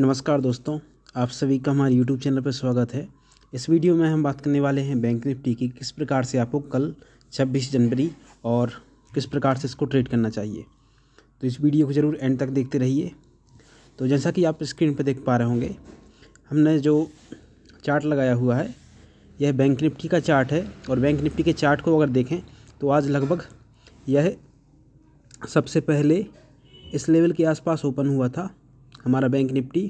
नमस्कार दोस्तों आप सभी का हमारे YouTube चैनल पर स्वागत है इस वीडियो में हम बात करने वाले हैं बैंक निफ्टी की किस प्रकार से आपको कल 26 जनवरी और किस प्रकार से इसको ट्रेड करना चाहिए तो इस वीडियो को ज़रूर एंड तक देखते रहिए तो जैसा कि आप स्क्रीन पर देख पा रहे होंगे हमने जो चार्ट लगाया हुआ है यह बैंक निफ्टी का चार्ट है और बैंक निफ्टी के चार्ट को अगर देखें तो आज लगभग यह सबसे पहले इस लेवल के आसपास ओपन हुआ था हमारा बैंक निफ्टी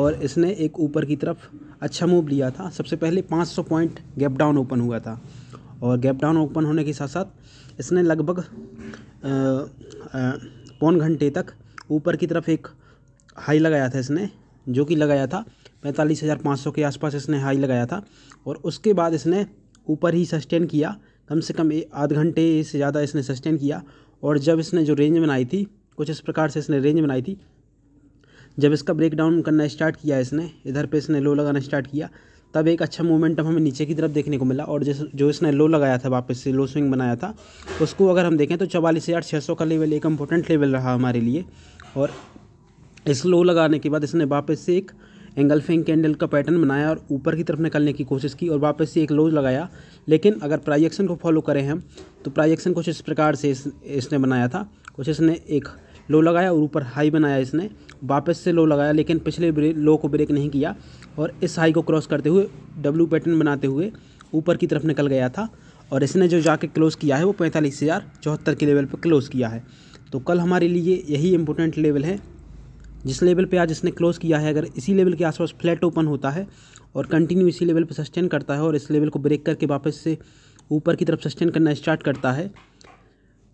और इसने एक ऊपर की तरफ अच्छा मूव लिया था सबसे पहले 500 पॉइंट गैप डाउन ओपन हुआ था और गैप डाउन ओपन होने के साथ साथ इसने लगभग पौन घंटे तक ऊपर की तरफ एक हाई लगाया था इसने जो कि लगाया था पैंतालीस हज़ार पाँच सौ के आसपास इसने हाई लगाया था और उसके बाद इसने ऊपर ही सस्टेन किया कम से कम आध घंटे से ज़्यादा इसने सस्टेन किया और जब इसने जो रेंज बनाई थी कुछ इस प्रकार से इसने रेंज बनाई थी जब इसका ब्रेक डाउन करना स्टार्ट किया इसने इधर पे इसने लो लगाना स्टार्ट किया तब एक अच्छा मोमेंटम हमें नीचे की तरफ देखने को मिला और जिस जो इसने लो लगाया था वापस से लो स्विंग बनाया था उसको अगर हम देखें तो चवालीस हज़ार छः सौ का लेवल एक इम्पोर्टेंट लेवल रहा हमारे लिए और इस लो लगाने के बाद इसने वापस से एक एंगलफिंग कैंडल का पैटर्न बनाया और ऊपर की तरफ निकलने की कोशिश की और वापस से एक लो लगाया लेकिन अगर प्राइजेक्शन को फॉलो करें हम तो प्राइजेक्शन कुछ इस प्रकार से इस, इसने बनाया था कुछ इसने एक लो लगाया और ऊपर हाई बनाया इसने वापस से लो लगाया लेकिन पिछले लो को ब्रेक नहीं किया और इस हाई को क्रॉस करते हुए डब्ल्यू पैटर्न बनाते हुए ऊपर की तरफ निकल गया था और इसने जो जाके क्लोज़ किया है वो पैंतालीस हज़ार चौहत्तर के लेवल पर क्लोज़ किया है तो कल हमारे लिए यही इम्पोर्टेंट लेवल है जिस लेवल पे आज इसने क्लोज़ किया है अगर इसी लेवल के आसपास फ्लैट ओपन होता है और कंटिन्यू इसी लेवल पे सस्टेन करता है और इस लेवल को ब्रेक करके वापस से ऊपर की तरफ सस्टेन करना स्टार्ट करता है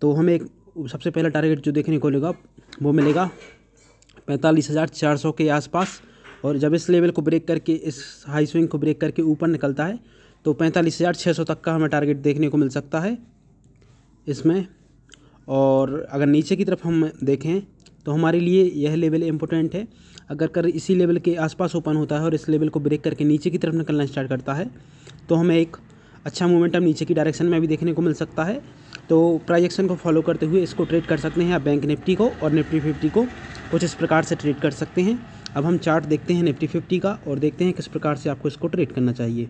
तो हमें एक सबसे पहला टारगेट जो देखने को मिलेगा वो मिलेगा पैंतालीस हज़ार चार सौ के आसपास और जब इस लेवल को ब्रेक करके इस हाई स्विंग को ब्रेक करके ऊपर निकलता है तो पैंतालीस हज़ार छः सौ तक का हमें टारगेट देखने को मिल सकता है इसमें और अगर नीचे की तरफ हम देखें तो हमारे लिए यह लेवल इम्पोर्टेंट है अगर कर इसी लेवल के आसपास ओपन होता है और इस लेवल को ब्रेक करके नीचे की तरफ निकलना स्टार्ट करता है तो हमें एक अच्छा मोमेंटम नीचे की डायरेक्शन में भी देखने को मिल सकता है तो प्राइजेक्शन को फॉलो करते हुए इसको ट्रेड कर सकते हैं आप बैंक निफ्टी को और निफ्टी फिफ्टी को कुछ इस प्रकार से ट्रेड कर सकते हैं अब हम चार्ट देखते हैं निफ्टी फिफ्टी का और देखते हैं किस प्रकार से आपको इसको ट्रेड करना चाहिए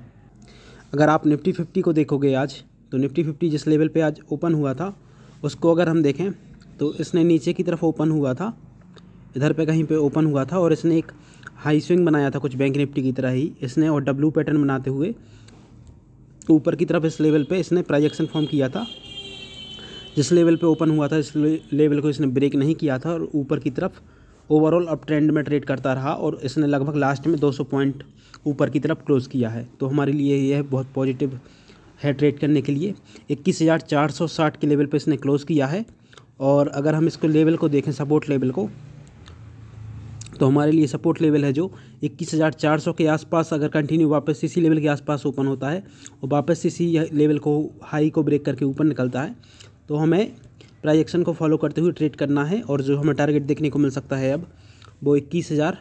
अगर आप निफ्टी फिफ्टी को देखोगे आज तो निफ्टी फिफ्टी जिस लेवल पर आज ओपन हुआ था उसको अगर हम देखें तो इसने नीचे की तरफ ओपन हुआ था इधर पे कहीं पे ओपन हुआ था और इसने एक हाई स्विंग बनाया था कुछ बैंक निफ्टी की तरह ही इसने और डब्लू पैटर्न बनाते हुए ऊपर की तरफ इस लेवल पे इसने प्राइजेक्शन फॉर्म किया था जिस लेवल पे ओपन हुआ था इस लेवल को इसने ब्रेक नहीं किया था और ऊपर की तरफ ओवरऑल अब ट्रेंड में ट्रेड करता रहा और इसने लगभग लास्ट में 200 पॉइंट ऊपर की तरफ क्लोज़ किया है तो हमारे लिए यह बहुत पॉजिटिव है ट्रेड करने के लिए इक्कीस हज़ार चार सौ साठ के लेवल पर इसने क्लोज़ किया है और अगर हम इसको लेवल को देखें सपोर्ट लेवल को तो हमारे लिए सपोर्ट लेवल है जो इक्कीस हज़ार चार सौ के आसपास अगर कंटिन्यू वापस इसी लेवल के आसपास ओपन होता है और वापस इसी लेवल को हाई को ब्रेक करके ऊपर निकलता है तो हमें प्राइजेक्शन को फॉलो करते हुए ट्रेड करना है और जो हमें टारगेट देखने को मिल सकता है अब वो इक्कीस हज़ार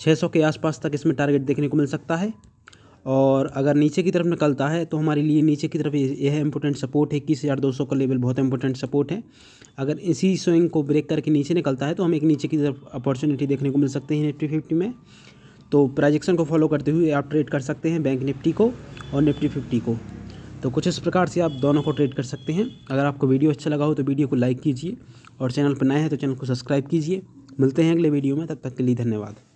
छः सौ के आसपास तक इसमें टारगेट देखने को मिल सकता है और अगर नीचे की तरफ निकलता है तो हमारे लिए नीचे की तरफ यह इम्पोर्टेंट सपोर्ट है इक्कीस हज़ार दो सौ का लेवल बहुत इंपॉर्टेंट सपोर्ट है अगर इसी स्विंग को ब्रेक करके नीचे निकलता है तो हम एक नीचे की तरफ अपॉर्चुनिटी देखने को मिल सकते हैं निफ्टी फिफ्टी में तो प्राइजेक्शन को फॉलो करते हुए आप ट्रेड कर सकते हैं बैंक निफ्टी को और निफ्टी फिफ्टी को तो कुछ इस प्रकार से आप दोनों को ट्रेड कर सकते हैं अगर आपको वीडियो अच्छा लगा हो तो वीडियो को लाइक कीजिए और चैनल पर नए हैं तो चैनल को सब्सक्राइब कीजिए मिलते हैं अगले वीडियो में तब तक के लिए धन्यवाद